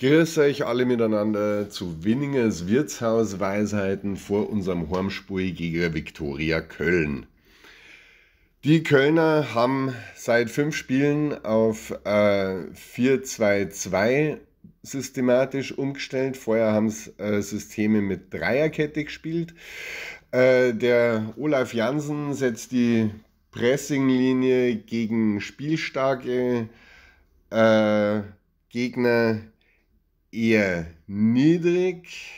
Grüß euch alle miteinander zu Winningers Wirtshaus Weisheiten vor unserem Hormspui gegen Viktoria Köln. Die Kölner haben seit fünf Spielen auf äh, 4-2-2 systematisch umgestellt. Vorher haben es äh, Systeme mit Dreierkette gespielt. Äh, der Olaf Jansen setzt die Pressinglinie gegen spielstarke äh, Gegner eher niedrig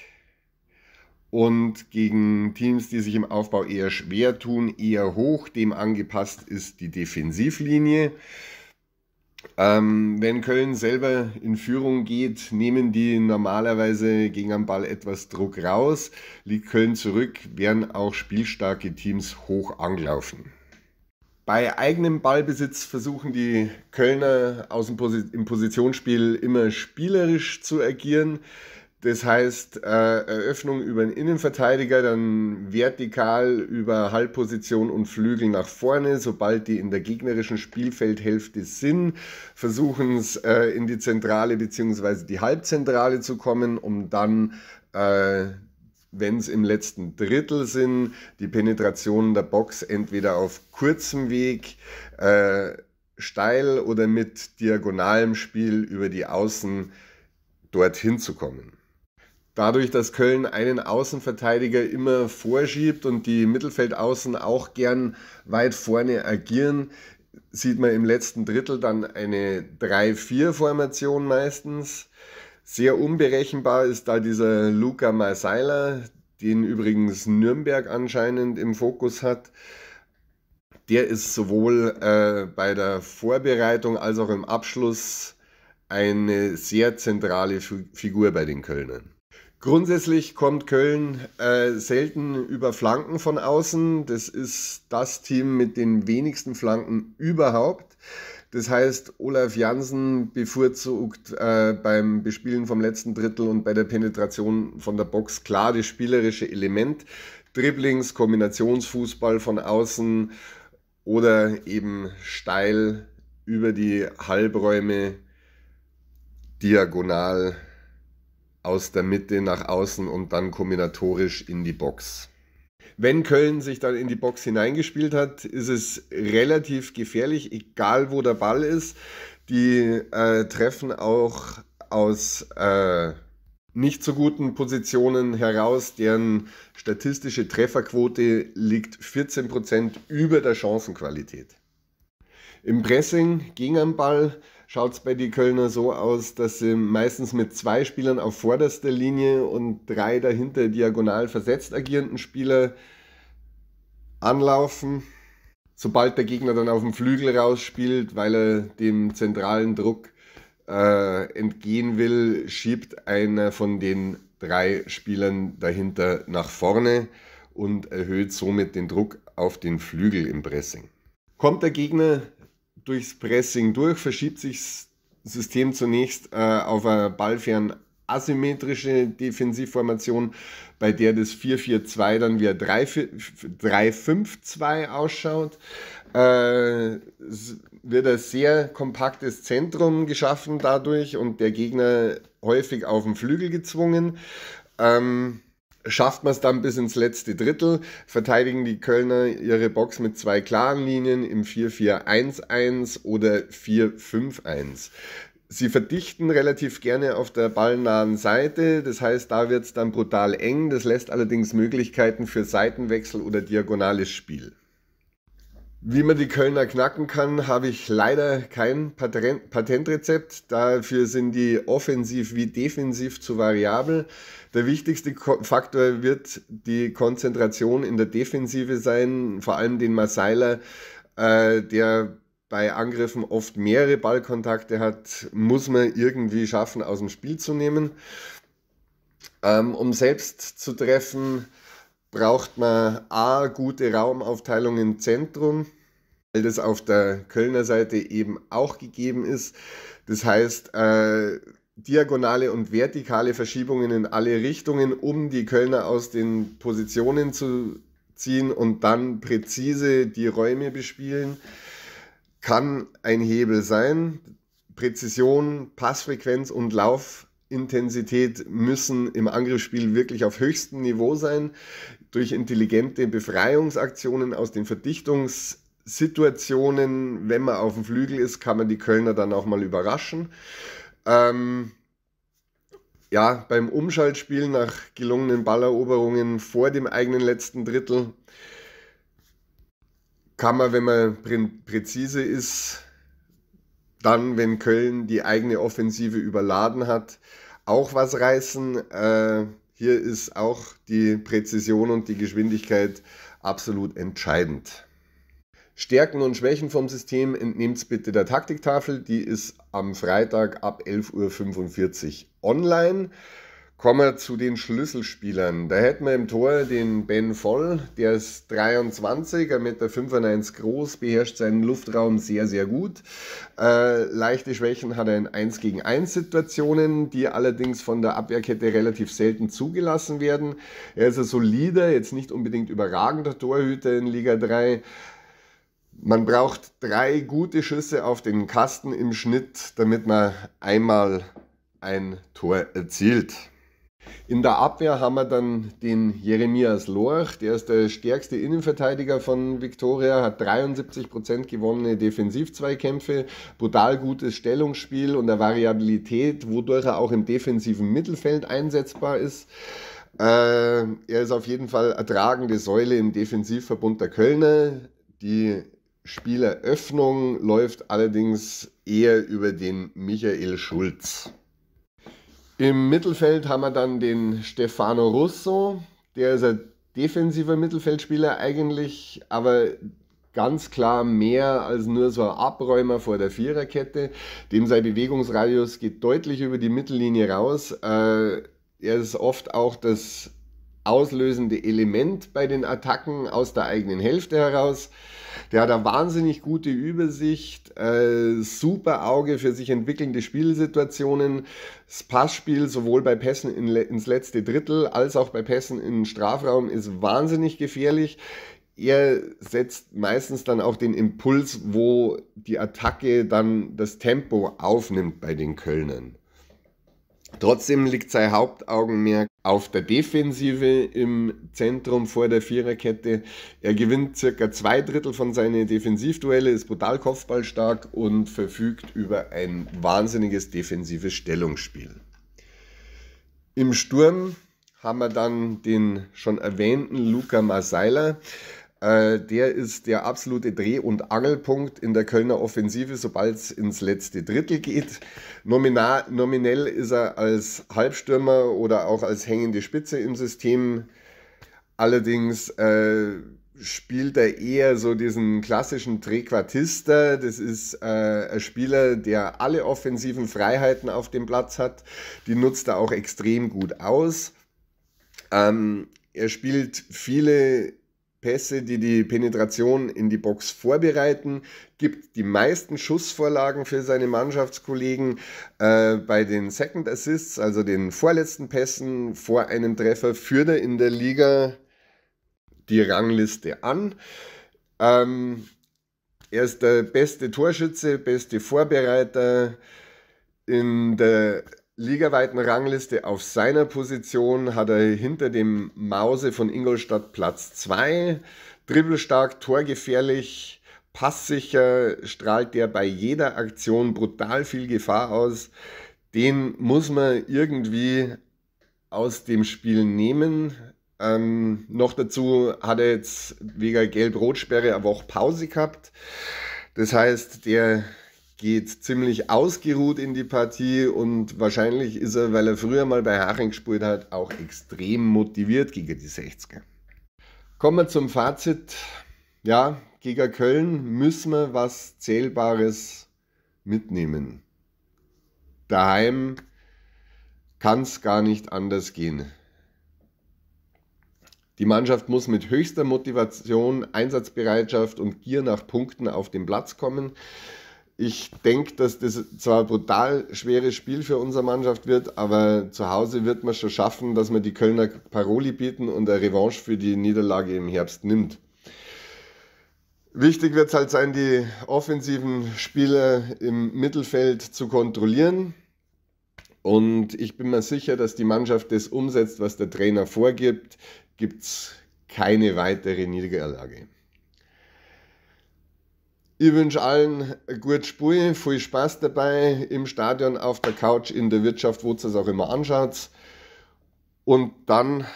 und gegen Teams, die sich im Aufbau eher schwer tun, eher hoch. Dem angepasst ist die Defensivlinie. Ähm, wenn Köln selber in Führung geht, nehmen die normalerweise gegen den Ball etwas Druck raus, liegt Köln zurück, werden auch spielstarke Teams hoch anlaufen. Bei eigenem Ballbesitz versuchen die Kölner aus dem Pos im Positionsspiel immer spielerisch zu agieren. Das heißt, äh, Eröffnung über einen Innenverteidiger, dann vertikal über Halbposition und Flügel nach vorne, sobald die in der gegnerischen Spielfeldhälfte sind, versuchen es äh, in die Zentrale bzw. die Halbzentrale zu kommen, um dann äh, wenn es im letzten Drittel sind, die Penetrationen der Box entweder auf kurzem Weg, äh, steil oder mit diagonalem Spiel über die Außen dorthin zu kommen. Dadurch, dass Köln einen Außenverteidiger immer vorschiebt und die Mittelfeldaußen auch gern weit vorne agieren, sieht man im letzten Drittel dann eine 3-4-Formation meistens. Sehr unberechenbar ist da dieser Luca Marseiller, den übrigens Nürnberg anscheinend im Fokus hat. Der ist sowohl äh, bei der Vorbereitung als auch im Abschluss eine sehr zentrale Figur bei den Kölnern. Grundsätzlich kommt Köln äh, selten über Flanken von außen. Das ist das Team mit den wenigsten Flanken überhaupt. Das heißt, Olaf Jansen bevorzugt äh, beim Bespielen vom letzten Drittel und bei der Penetration von der Box klar das spielerische Element. Dribblings, Kombinationsfußball von außen oder eben steil über die Halbräume diagonal aus der Mitte nach außen und dann kombinatorisch in die Box. Wenn Köln sich dann in die Box hineingespielt hat, ist es relativ gefährlich, egal wo der Ball ist. Die äh, treffen auch aus äh, nicht so guten Positionen heraus. Deren statistische Trefferquote liegt 14% Prozent über der Chancenqualität. Im Pressing ging am Ball schaut es bei den Kölner so aus, dass sie meistens mit zwei Spielern auf vorderster Linie und drei dahinter diagonal versetzt agierenden Spieler anlaufen. Sobald der Gegner dann auf dem Flügel rausspielt, weil er dem zentralen Druck äh, entgehen will, schiebt einer von den drei Spielern dahinter nach vorne und erhöht somit den Druck auf den Flügel im Pressing. Kommt der Gegner durchs Pressing durch, verschiebt sich das System zunächst äh, auf eine ballfern asymmetrische Defensivformation, bei der das 4-4-2 dann wie ein 3-5-2 ausschaut. Es äh, wird ein sehr kompaktes Zentrum geschaffen dadurch und der Gegner häufig auf den Flügel gezwungen. Ähm, schafft man es dann bis ins letzte Drittel, verteidigen die Kölner ihre Box mit zwei klaren Linien im 4-4-1-1 oder 4-5-1. Sie verdichten relativ gerne auf der ballnahen Seite, das heißt, da wird es dann brutal eng, das lässt allerdings Möglichkeiten für Seitenwechsel oder diagonales Spiel. Wie man die Kölner knacken kann, habe ich leider kein Patentrezept. Dafür sind die offensiv wie defensiv zu variabel. Der wichtigste Faktor wird die Konzentration in der Defensive sein, vor allem den Marseiler, äh, der bei Angriffen oft mehrere Ballkontakte hat, muss man irgendwie schaffen, aus dem Spiel zu nehmen. Ähm, um selbst zu treffen, braucht man A, gute Raumaufteilung im Zentrum, weil das auf der Kölner Seite eben auch gegeben ist. Das heißt, äh, diagonale und vertikale Verschiebungen in alle Richtungen, um die Kölner aus den Positionen zu ziehen und dann präzise die Räume bespielen, kann ein Hebel sein. Präzision, Passfrequenz und Lauf Intensität müssen im Angriffsspiel wirklich auf höchstem Niveau sein. Durch intelligente Befreiungsaktionen aus den Verdichtungssituationen, wenn man auf dem Flügel ist, kann man die Kölner dann auch mal überraschen. Ähm, ja, beim Umschaltspiel nach gelungenen Balleroberungen vor dem eigenen letzten Drittel kann man, wenn man präzise ist, dann, wenn Köln die eigene Offensive überladen hat, auch was reißen. Äh, hier ist auch die Präzision und die Geschwindigkeit absolut entscheidend. Stärken und Schwächen vom System entnehmt bitte der Taktiktafel. Die ist am Freitag ab 11.45 Uhr online. Kommen wir zu den Schlüsselspielern. Da hätten wir im Tor den Ben Voll, der ist 23, 1,95 Meter groß, beherrscht seinen Luftraum sehr, sehr gut. Äh, leichte Schwächen hat er in 1 gegen 1 Situationen, die allerdings von der Abwehrkette relativ selten zugelassen werden. Er ist ein solider, jetzt nicht unbedingt überragender Torhüter in Liga 3. Man braucht drei gute Schüsse auf den Kasten im Schnitt, damit man einmal ein Tor erzielt. In der Abwehr haben wir dann den Jeremias Lorch, der ist der stärkste Innenverteidiger von Viktoria, hat 73% gewonnene Defensivzweikämpfe, brutal gutes Stellungsspiel und eine Variabilität, wodurch er auch im defensiven Mittelfeld einsetzbar ist. Äh, er ist auf jeden Fall eine tragende Säule im Defensivverbund der Kölner. Die Spieleröffnung läuft allerdings eher über den Michael Schulz. Im Mittelfeld haben wir dann den Stefano Russo, der ist ein defensiver Mittelfeldspieler eigentlich, aber ganz klar mehr als nur so ein Abräumer vor der Viererkette. Dem sei Bewegungsradius geht deutlich über die Mittellinie raus. Äh, er ist oft auch das auslösende Element bei den Attacken aus der eigenen Hälfte heraus. Der hat eine wahnsinnig gute Übersicht, äh, super Auge für sich entwickelnde Spielsituationen. Das Passspiel sowohl bei Pässen in le ins letzte Drittel als auch bei Pässen in den Strafraum ist wahnsinnig gefährlich. Er setzt meistens dann auch den Impuls, wo die Attacke dann das Tempo aufnimmt bei den Kölnern. Trotzdem liegt sein Hauptaugenmerk auf der Defensive im Zentrum vor der Viererkette. Er gewinnt circa zwei Drittel von seinen Defensivduelle, ist brutal kopfballstark und verfügt über ein wahnsinniges defensives Stellungsspiel. Im Sturm haben wir dann den schon erwähnten Luca Marseiler. Äh, der ist der absolute Dreh- und Angelpunkt in der Kölner Offensive, sobald es ins letzte Drittel geht. Nominal, nominell ist er als Halbstürmer oder auch als hängende Spitze im System. Allerdings äh, spielt er eher so diesen klassischen Trequartister. Das ist äh, ein Spieler, der alle offensiven Freiheiten auf dem Platz hat. Die nutzt er auch extrem gut aus. Ähm, er spielt viele Pässe, die die Penetration in die Box vorbereiten, gibt die meisten Schussvorlagen für seine Mannschaftskollegen äh, bei den Second Assists, also den vorletzten Pässen vor einem Treffer, führt er in der Liga die Rangliste an. Ähm, er ist der beste Torschütze, beste Vorbereiter in der ligaweiten Rangliste auf seiner Position hat er hinter dem Mause von Ingolstadt Platz 2. Dribbelstark, torgefährlich, passsicher, strahlt der bei jeder Aktion brutal viel Gefahr aus. Den muss man irgendwie aus dem Spiel nehmen. Ähm, noch dazu hat er jetzt wegen Gelb-Rot-Sperre eine Woche Pause gehabt. Das heißt, der geht ziemlich ausgeruht in die Partie und wahrscheinlich ist er, weil er früher mal bei Haching gespielt hat, auch extrem motiviert gegen die 60er. Kommen wir zum Fazit. Ja, gegen Köln müssen wir was Zählbares mitnehmen. Daheim kann es gar nicht anders gehen. Die Mannschaft muss mit höchster Motivation, Einsatzbereitschaft und Gier nach Punkten auf den Platz kommen. Ich denke, dass das zwar ein brutal schweres Spiel für unsere Mannschaft wird, aber zu Hause wird man schon schaffen, dass man die Kölner Paroli bieten und eine Revanche für die Niederlage im Herbst nimmt. Wichtig wird es halt sein, die offensiven Spieler im Mittelfeld zu kontrollieren. Und ich bin mir sicher, dass die Mannschaft das umsetzt, was der Trainer vorgibt. Gibt es keine weitere Niederlage. Ich wünsche allen ein gutes Spiel, viel Spaß dabei, im Stadion, auf der Couch, in der Wirtschaft, wo ihr es auch immer anschaut. Und dann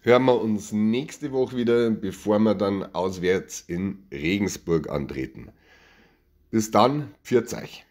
hören wir uns nächste Woche wieder, bevor wir dann auswärts in Regensburg antreten. Bis dann, pfiat euch.